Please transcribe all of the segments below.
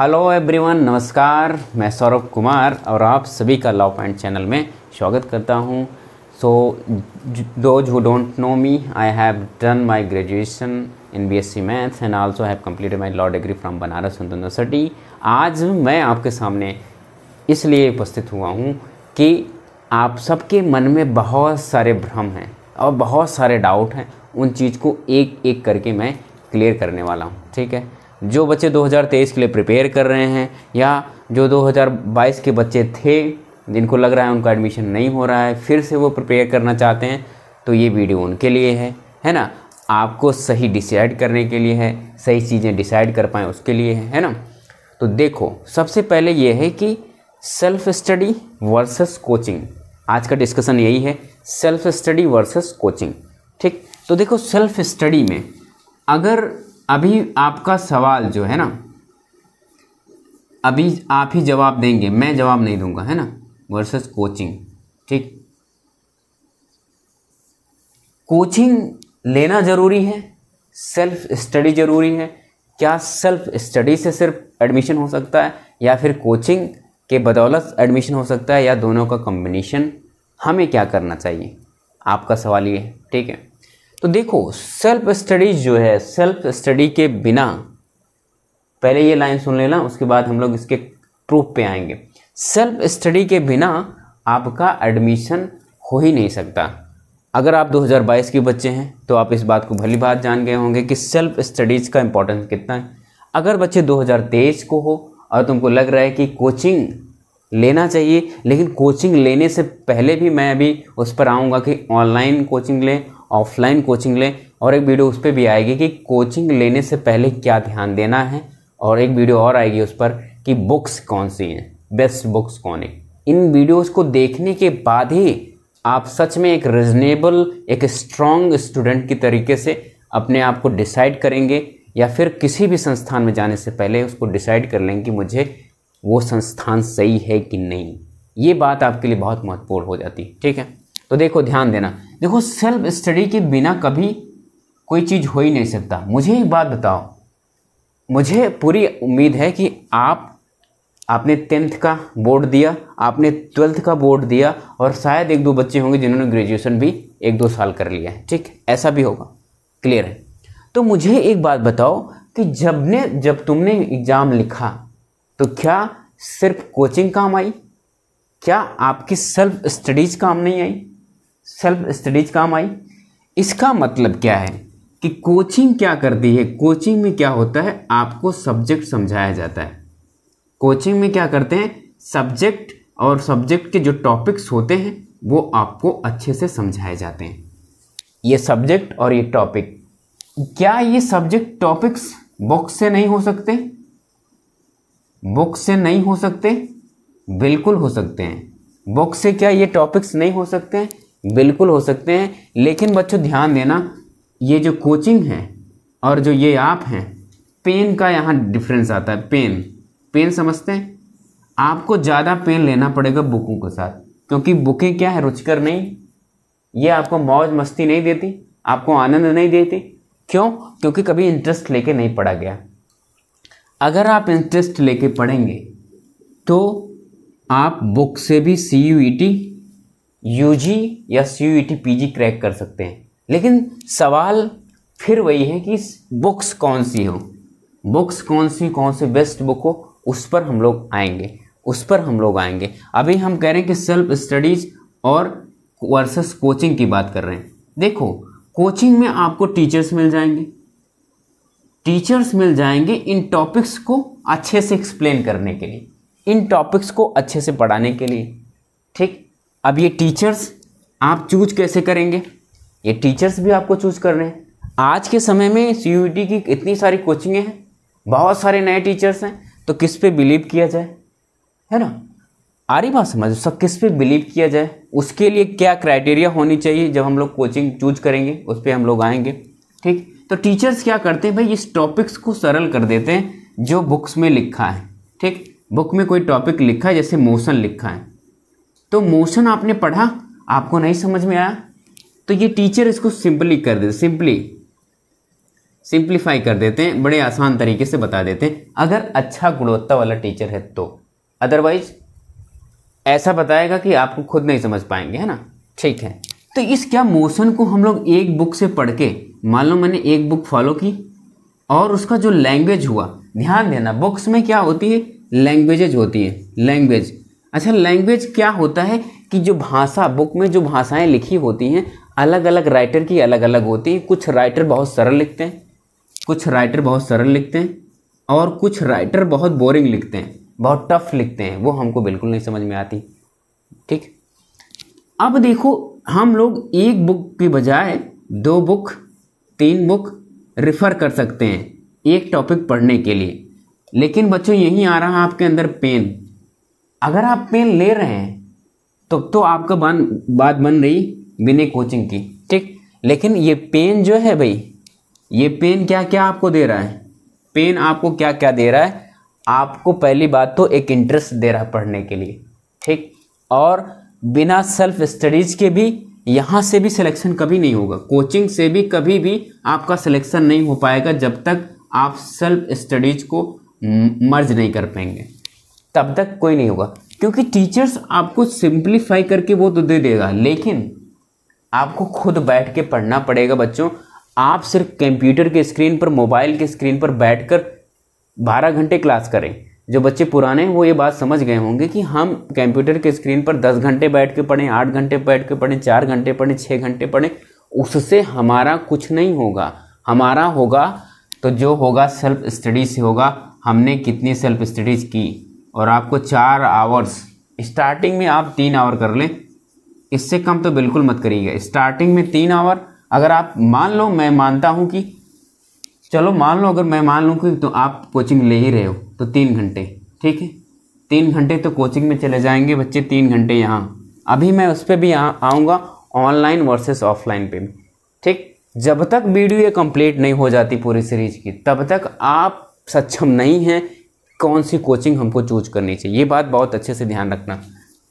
hello everyone नमस्कार मैं सौरभ कुमार और आप सभी का लॉ पॉइंट चैनल में स्वागत करता हूं so those who don't know me I have done my graduation in BSc maths and also have completed my law degree from Banaras Hindu University आज मैं आपके सामने इसलिए उपस्थित हुआ हूं कि आप सबके मन में बहुत सारे भ्रम हैं और बहुत सारे डाउट हैं उन चीज़ को एक एक करके मैं क्लियर करने वाला हूँ ठीक है जो बच्चे 2023 के लिए प्रिपेयर कर रहे हैं या जो 2022 के बच्चे थे जिनको लग रहा है उनका एडमिशन नहीं हो रहा है फिर से वो प्रिपेयर करना चाहते हैं तो ये वीडियो उनके लिए है है ना आपको सही डिसाइड करने के लिए है सही चीज़ें डिसाइड कर पाएँ उसके लिए है है ना तो देखो सबसे पहले ये है कि सेल्फ स्टडी वर्सेस कोचिंग आज का डिस्कशन यही है सेल्फ स्टडी वर्सेस कोचिंग ठीक तो देखो सेल्फ स्टडी में अगर अभी आपका सवाल जो है ना अभी आप ही जवाब देंगे मैं जवाब नहीं दूंगा है ना वर्सेस कोचिंग ठीक कोचिंग लेना ज़रूरी है सेल्फ स्टडी ज़रूरी है क्या सेल्फ स्टडी से सिर्फ एडमिशन हो सकता है या फिर कोचिंग के बदौलत एडमिशन हो सकता है या दोनों का कॉम्बिनेशन हमें क्या करना चाहिए आपका सवाल ये है ठीक है तो देखो सेल्फ स्टडी जो है सेल्फ स्टडी के बिना पहले ये लाइन सुन लेना उसके बाद हम लोग इसके प्रूफ पे आएंगे सेल्फ स्टडी के बिना आपका एडमिशन हो ही नहीं सकता अगर आप 2022 के बच्चे हैं तो आप इस बात को भली बात जान गए होंगे कि सेल्फ स्टडीज़ का इम्पोर्टेंस कितना है अगर बच्चे 2023 को हो और तुमको लग रहा है कि कोचिंग लेना चाहिए लेकिन कोचिंग लेने से पहले भी मैं अभी उस पर आऊँगा कि ऑनलाइन कोचिंग लें ऑफलाइन कोचिंग लें और एक वीडियो उस पर भी आएगी कि कोचिंग लेने से पहले क्या ध्यान देना है और एक वीडियो और आएगी उस पर कि बुक्स कौन सी हैं बेस्ट बुक्स कौन है इन वीडियोस को देखने के बाद ही आप सच में एक रिजनेबल एक स्ट्रॉन्ग स्टूडेंट की तरीके से अपने आप को डिसाइड करेंगे या फिर किसी भी संस्थान में जाने से पहले उसको डिसाइड कर लेंगे कि मुझे वो संस्थान सही है कि नहीं ये बात आपके लिए बहुत महत्वपूर्ण हो जाती है ठीक है तो देखो ध्यान देना देखो सेल्फ स्टडी के बिना कभी कोई चीज़ हो ही नहीं सकता मुझे एक बात बताओ मुझे पूरी उम्मीद है कि आप आपने टेंथ का बोर्ड दिया आपने ट्वेल्थ का बोर्ड दिया और शायद एक दो बच्चे होंगे जिन्होंने ग्रेजुएशन भी एक दो साल कर लिया है ठीक ऐसा भी होगा क्लियर है तो मुझे एक बात बताओ कि जब ने जब तुमने एग्ज़ाम लिखा तो क्या सिर्फ कोचिंग काम आई क्या आपकी सेल्फ स्टडीज़ काम नहीं आई सेल्फ स्टडीज काम आई इसका मतलब क्या है कि कोचिंग क्या करती है कोचिंग में क्या होता है आपको सब्जेक्ट समझाया जाता है कोचिंग में क्या करते हैं सब्जेक्ट और सब्जेक्ट के जो टॉपिक्स होते हैं वो आपको अच्छे से समझाए जाते हैं ये सब्जेक्ट और ये टॉपिक क्या ये सब्जेक्ट टॉपिक्स बुक से नहीं हो सकते बुक से नहीं हो सकते बिल्कुल हो सकते हैं बुक से क्या ये टॉपिक्स नहीं हो सकते हैं बिल्कुल हो सकते हैं लेकिन बच्चों ध्यान देना ये जो कोचिंग है और जो ये आप हैं पेन का यहाँ डिफरेंस आता है पेन पेन समझते हैं आपको ज़्यादा पेन लेना पड़ेगा बुकों के साथ क्योंकि बुकें क्या है रुचकर नहीं ये आपको मौज मस्ती नहीं देती आपको आनंद नहीं देती क्यों क्योंकि कभी इंटरेस्ट लेके नहीं पढ़ा गया अगर आप इंटरेस्ट लेके पढ़ेंगे तो आप बुक से भी C U E T U या सी टी क्रैक कर सकते हैं लेकिन सवाल फिर वही है कि बुक्स कौन सी हो बुक्स कौन सी कौन से बेस्ट बुक हो उस पर हम लोग आएंगे उस पर हम लोग आएंगे अभी हम कह रहे हैं कि सेल्फ स्टडीज़ और वर्सेस कोचिंग की बात कर रहे हैं देखो कोचिंग में आपको टीचर्स मिल जाएंगे टीचर्स मिल जाएंगे इन टॉपिक्स को अच्छे से एक्सप्लेन करने के लिए इन टॉपिक्स को अच्छे से पढ़ाने के लिए ठीक अब ये टीचर्स आप चूज कैसे करेंगे ये टीचर्स भी आपको चूज कर रहे हैं आज के समय में सी की इतनी सारी कोचिंगें हैं बहुत सारे नए टीचर्स हैं तो किस पे बिलीव किया जाए है ना आ रही बात समझ सब किस पे बिलीव किया जाए उसके लिए क्या क्राइटेरिया होनी चाहिए जब हम लोग कोचिंग चूज करेंगे उस पर हम लोग आएंगे ठीक तो टीचर्स क्या करते हैं भाई इस टॉपिक्स को सरल कर देते हैं जो बुक्स में लिखा है ठीक बुक में कोई टॉपिक लिखा है जैसे मोशन लिखा है तो मोशन आपने पढ़ा आपको नहीं समझ में आया तो ये टीचर इसको सिंपली कर देते सिंपली सिंप्लीफाई कर देते हैं बड़े आसान तरीके से बता देते हैं अगर अच्छा गुणवत्ता वाला टीचर है तो अदरवाइज ऐसा बताएगा कि आपको खुद नहीं समझ पाएंगे है ना ठीक है तो इस क्या मोशन को हम लोग एक बुक से पढ़ के मान लो मैंने एक बुक फॉलो की और उसका जो लैंग्वेज हुआ ध्यान देना बुक्स में क्या होती है लैंग्वेजेज होती है लैंग्वेज अच्छा लैंग्वेज क्या होता है कि जो भाषा बुक में जो भाषाएं लिखी होती हैं अलग अलग राइटर की अलग अलग होती हैं कुछ राइटर बहुत सरल लिखते हैं कुछ राइटर बहुत सरल लिखते हैं और कुछ राइटर बहुत बोरिंग लिखते हैं बहुत टफ लिखते हैं वो हमको बिल्कुल नहीं समझ में आती ठीक अब देखो हम लोग एक बुक की बजाय दो बुक तीन बुक रिफ़र कर सकते हैं एक टॉपिक पढ़ने के लिए लेकिन बच्चों यहीं आ रहा है आपके अंदर पेन अगर आप पेन ले रहे हैं तो तो आपका बन बात बन रही बिना कोचिंग की ठीक लेकिन ये पेन जो है भाई ये पेन क्या क्या आपको दे रहा है पेन आपको क्या क्या दे रहा है आपको पहली बात तो एक इंटरेस्ट दे रहा है पढ़ने के लिए ठीक और बिना सेल्फ स्टडीज़ के भी यहाँ से भी सिलेक्शन कभी नहीं होगा कोचिंग से भी कभी भी आपका सिलेक्शन नहीं हो पाएगा जब तक आप सेल्फ स्टडीज़ को मर्ज नहीं कर पाएंगे तब तक कोई नहीं होगा क्योंकि टीचर्स आपको सिंप्लीफाई करके वो तो दे देगा लेकिन आपको खुद बैठ के पढ़ना पड़ेगा बच्चों आप सिर्फ कंप्यूटर के स्क्रीन पर मोबाइल के स्क्रीन पर बैठ कर बारह घंटे क्लास करें जो बच्चे पुराने हैं वो ये बात समझ गए होंगे कि हम कंप्यूटर के स्क्रीन पर दस घंटे बैठ के पढ़ें आठ घंटे बैठ के पढ़ें चार घंटे पढ़ें छः घंटे पढ़ें उससे हमारा कुछ नहीं होगा हमारा होगा तो जो होगा सेल्फ स्टडी से होगा हमने कितनी सेल्फ स्टडीज़ की और आपको चार आवर्स स्टार्टिंग में आप तीन आवर कर लें इससे कम तो बिल्कुल मत करिएगा स्टार्टिंग में तीन आवर अगर आप मान लो मैं मानता हूँ कि चलो मान लो अगर मैं मान लूँ कि तो आप कोचिंग ले ही रहे हो तो तीन घंटे ठीक है तीन घंटे तो कोचिंग में चले जाएंगे बच्चे तीन घंटे यहाँ अभी मैं उस पर भी यहाँ आऊँगा ऑनलाइन वर्सेस ऑफलाइन पे ठीक जब तक वीडियो ये कंप्लीट नहीं हो जाती पूरी सीरीज की तब तक आप सक्षम नहीं हैं कौन सी कोचिंग हमको चूज करनी चाहिए ये बात बहुत अच्छे से ध्यान रखना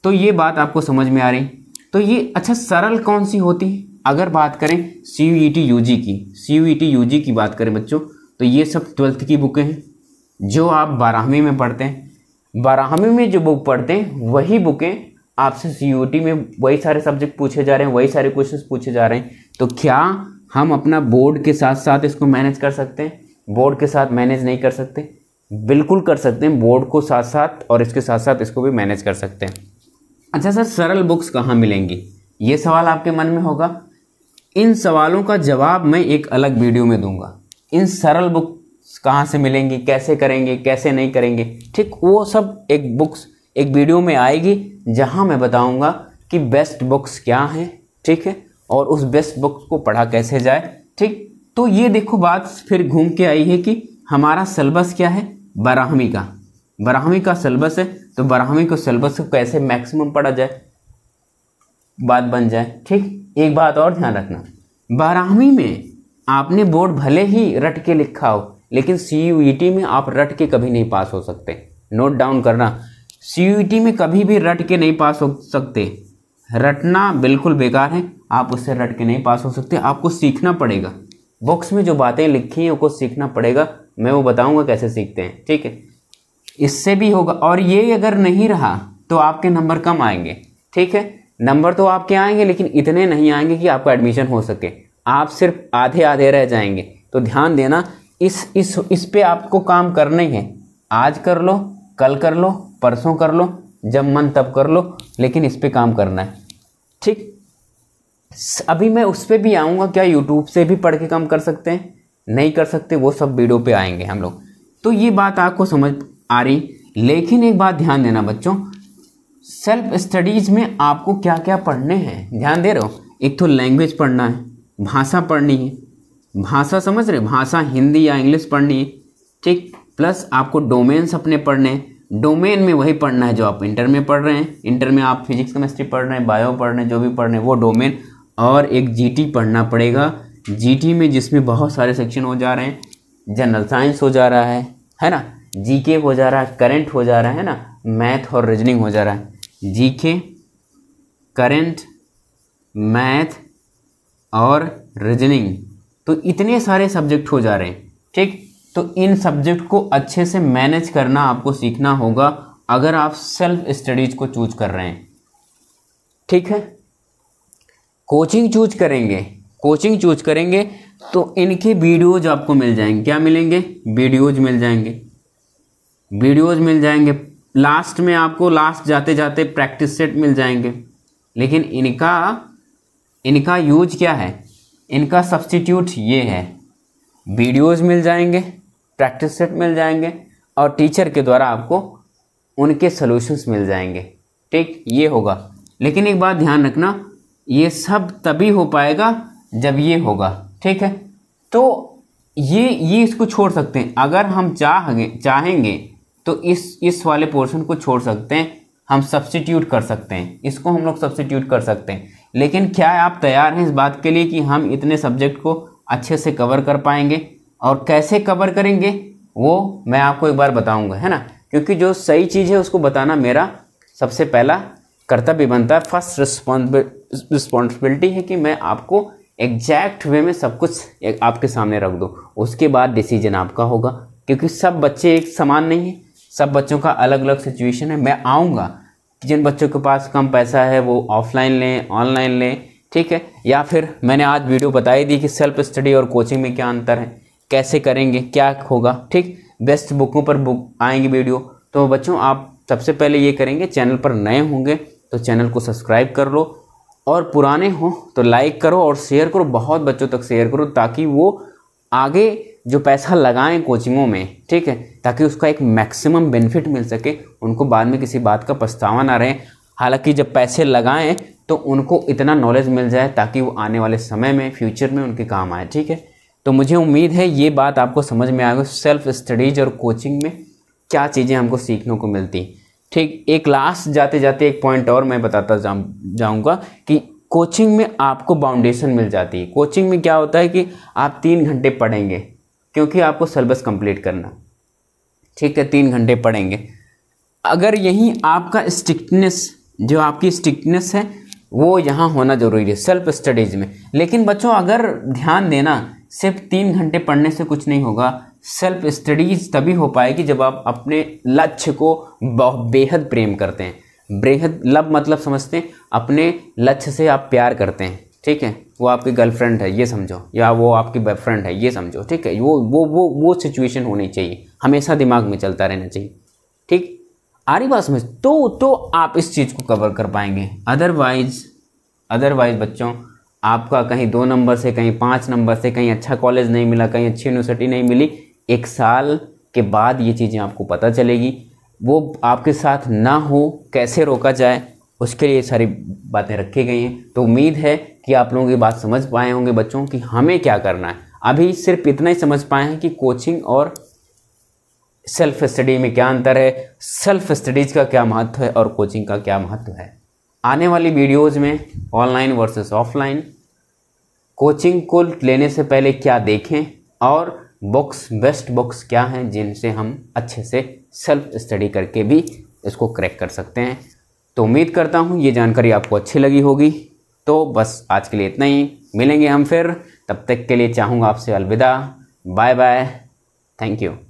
तो ये बात आपको समझ में आ रही तो ये अच्छा सरल कौन सी होती है अगर बात करें C U E T U G की C U E T U G की बात करें बच्चों तो ये सब ट्वेल्थ की बुकें हैं जो आप बारहवीं में पढ़ते हैं बारहवीं में जो बुक पढ़ते हैं वही बुकें आपसे सी यू टी में वही सारे सब्जेक्ट पूछे जा रहे हैं वही सारे क्वेश्चन पूछे जा रहे हैं तो क्या हम अपना बोर्ड के साथ साथ इसको मैनेज कर सकते हैं बोर्ड के साथ मैनेज नहीं कर सकते बिल्कुल कर सकते हैं बोर्ड को साथ साथ और इसके साथ साथ इसको भी मैनेज कर सकते हैं अच्छा सर सरल बुक्स कहाँ मिलेंगी ये सवाल आपके मन में होगा इन सवालों का जवाब मैं एक अलग वीडियो में दूंगा इन सरल बुक्स कहाँ से मिलेंगी कैसे करेंगे कैसे नहीं करेंगे ठीक वो सब एक बुक्स एक वीडियो में आएगी जहाँ मैं बताऊँगा कि बेस्ट बुक्स क्या हैं ठीक है और उस बेस्ट बुक्स को पढ़ा कैसे जाए ठीक तो ये देखो बात फिर घूम के आई है कि हमारा सलेबस क्या है बारहवीं का बारहवीं का सिलेबस है तो बारहवीं को सिलेबस को कैसे मैक्सिमम पढ़ा जाए बात बन जाए ठीक एक बात और ध्यान रखना बारहवीं में आपने बोर्ड भले ही रट के लिखा हो लेकिन सी e में आप रट के कभी नहीं पास हो सकते नोट डाउन करना सी e में कभी भी रट के नहीं पास हो सकते रटना बिल्कुल बेकार है आप उससे रट के नहीं पास हो सकते आपको सीखना पड़ेगा बुक्स में जो बातें लिखी हैं उनको सीखना पड़ेगा मैं वो बताऊँगा कैसे सीखते हैं ठीक है इससे भी होगा और ये अगर नहीं रहा तो आपके नंबर कम आएंगे ठीक है नंबर तो आपके आएंगे लेकिन इतने नहीं आएंगे कि आपका एडमिशन हो सके आप सिर्फ आधे आधे रह जाएंगे तो ध्यान देना इस इस इस पे आपको काम करना ही है आज कर लो कल कर लो परसों कर लो जब मन तब कर लो लेकिन इस पर काम करना है ठीक अभी मैं उस पर भी आऊँगा क्या यूट्यूब से भी पढ़ के काम कर सकते हैं नहीं कर सकते वो सब वीडियो पे आएंगे हम लोग तो ये बात आपको समझ आ रही लेकिन एक बात ध्यान देना बच्चों सेल्फ स्टडीज़ में आपको क्या क्या पढ़ने हैं ध्यान दे रहे हो एक तो लैंग्वेज पढ़ना है भाषा पढ़नी है भाषा समझ रहे भाषा हिंदी या इंग्लिश पढ़नी है ठीक प्लस आपको डोमेन्स अपने पढ़ने हैं डोमेन में वही पढ़ना है जो आप इंटर में पढ़ रहे हैं इंटर में आप फिजिक्स केमिस्ट्री पढ़ रहे हैं बायो पढ़ रहे हैं जो भी पढ़ रहे हैं वो डोमेन और एक जीटी पढ़ना पड़ेगा जीटी में जिसमें बहुत सारे सेक्शन हो जा रहे हैं जनरल साइंस हो जा रहा है है ना जीके हो जा रहा है करंट हो जा रहा है ना मैथ और रीजनिंग हो जा रहा है जीके करंट मैथ और रीजनिंग तो इतने सारे सब्जेक्ट हो जा रहे हैं ठीक तो इन सब्जेक्ट को अच्छे से मैनेज करना आपको सीखना होगा अगर आप सेल्फ स्टडीज को चूज कर रहे हैं ठीक है कोचिंग चूज करेंगे कोचिंग चूज करेंगे तो इनके वीडियोज आपको मिल जाएंगे क्या मिलेंगे वीडियोज मिल जाएंगे वीडियोज मिल जाएंगे लास्ट में आपको लास्ट जाते जाते प्रैक्टिस सेट मिल जाएंगे लेकिन इनका इनका यूज क्या है इनका सब्सटीट्यूट ये है वीडियोज़ मिल जाएंगे प्रैक्टिस सेट मिल जाएंगे और टीचर के द्वारा आपको उनके सोल्यूशंस मिल जाएंगे ठीक ये होगा लेकिन एक बात ध्यान रखना ये सब तभी हो पाएगा जब ये होगा ठीक है तो ये ये इसको छोड़ सकते हैं अगर हम चाहेंगे चाहेंगे तो इस इस वाले पोर्शन को छोड़ सकते हैं हम सब्सटीट्यूट कर सकते हैं इसको हम लोग सब्सिट्यूट कर सकते हैं लेकिन क्या आप तैयार हैं इस बात के लिए कि हम इतने सब्जेक्ट को अच्छे से कवर कर पाएंगे और कैसे कवर करेंगे वो मैं आपको एक बार बताऊंगा है ना क्योंकि जो सही चीज़ है उसको बताना मेरा सबसे पहला कर्तव्य बनता है फर्स्ट रिस्पॉन्सिबिलिटी है कि मैं आपको एग्जैक्ट वे में सब कुछ आपके सामने रख दो उसके बाद डिसीजन आपका होगा क्योंकि सब बच्चे एक समान नहीं है सब बच्चों का अलग अलग सिचुएशन है मैं आऊँगा जिन बच्चों के पास कम पैसा है वो ऑफलाइन लें ऑनलाइन लें ठीक है या फिर मैंने आज वीडियो बताई दी कि सेल्फ स्टडी और कोचिंग में क्या अंतर है कैसे करेंगे क्या होगा ठीक बेस्ट बुकों पर बुक आएंगे वीडियो तो बच्चों आप सबसे पहले ये करेंगे चैनल पर नए होंगे तो चैनल को सब्सक्राइब कर लो और पुराने हो तो लाइक करो और शेयर करो बहुत बच्चों तक शेयर करो ताकि वो आगे जो पैसा लगाएं कोचिंगों में ठीक है ताकि उसका एक मैक्सिमम बेनिफिट मिल सके उनको बाद में किसी बात का पछतावा ना रहे हालांकि जब पैसे लगाएं तो उनको इतना नॉलेज मिल जाए ताकि वो आने वाले समय में फ्यूचर में उनके काम आए ठीक है तो मुझे उम्मीद है ये बात आपको समझ में आएगी सेल्फ स्टडीज़ और कोचिंग में क्या चीज़ें हमको सीखने को मिलती हैं ठीक एक लास्ट जाते जाते एक पॉइंट और मैं बताता जा जाऊँगा कि कोचिंग में आपको बाउंडेशन मिल जाती है कोचिंग में क्या होता है कि आप तीन घंटे पढ़ेंगे क्योंकि आपको सिलेबस कंप्लीट करना ठीक है तीन घंटे पढ़ेंगे अगर यहीं आपका स्ट्रिक्टनेस जो आपकी स्ट्रिक्टनेस है वो यहाँ होना ज़रूरी है सेल्फ स्टडीज़ में लेकिन बच्चों अगर ध्यान देना सिर्फ तीन घंटे पढ़ने से कुछ नहीं होगा सेल्फ स्टडीज तभी हो पाएगी जब आप अपने लक्ष्य को बेहद प्रेम करते हैं बेहद लब मतलब समझते हैं अपने लक्ष्य से आप प्यार करते हैं ठीक है वो आपकी गर्लफ्रेंड है ये समझो या वो आपकी बॉयफ्रेंड है ये समझो ठीक है वो वो वो वो सिचुएशन होनी चाहिए हमेशा दिमाग में चलता रहना चाहिए ठीक आ रही बात समझ तो तो आप इस चीज़ को कवर कर पाएंगे अदरवाइज अदरवाइज बच्चों आपका कहीं दो नंबर से कहीं पाँच नंबर से कहीं अच्छा कॉलेज नहीं मिला कहीं अच्छी यूनिवर्सिटी नहीं मिली एक साल के बाद ये चीज़ें आपको पता चलेगी वो आपके साथ ना हो कैसे रोका जाए उसके लिए सारी बातें रखी गई हैं तो उम्मीद है कि आप लोगों की बात समझ पाए होंगे बच्चों कि हमें क्या करना है अभी सिर्फ इतना ही समझ पाए हैं कि कोचिंग और सेल्फ स्टडी में क्या अंतर है सेल्फ स्टडीज़ का क्या महत्व है और कोचिंग का क्या महत्व है आने वाली वीडियोज़ में ऑनलाइन वर्सेस ऑफलाइन कोचिंग को लेने से पहले क्या देखें और बुक्स बेस्ट बुक्स क्या हैं जिनसे हम अच्छे से सेल्फ स्टडी करके भी इसको क्रैक कर सकते हैं तो उम्मीद करता हूँ ये जानकारी आपको अच्छी लगी होगी तो बस आज के लिए इतना ही मिलेंगे हम फिर तब तक के लिए चाहूँगा आपसे अलविदा बाय बाय थैंक यू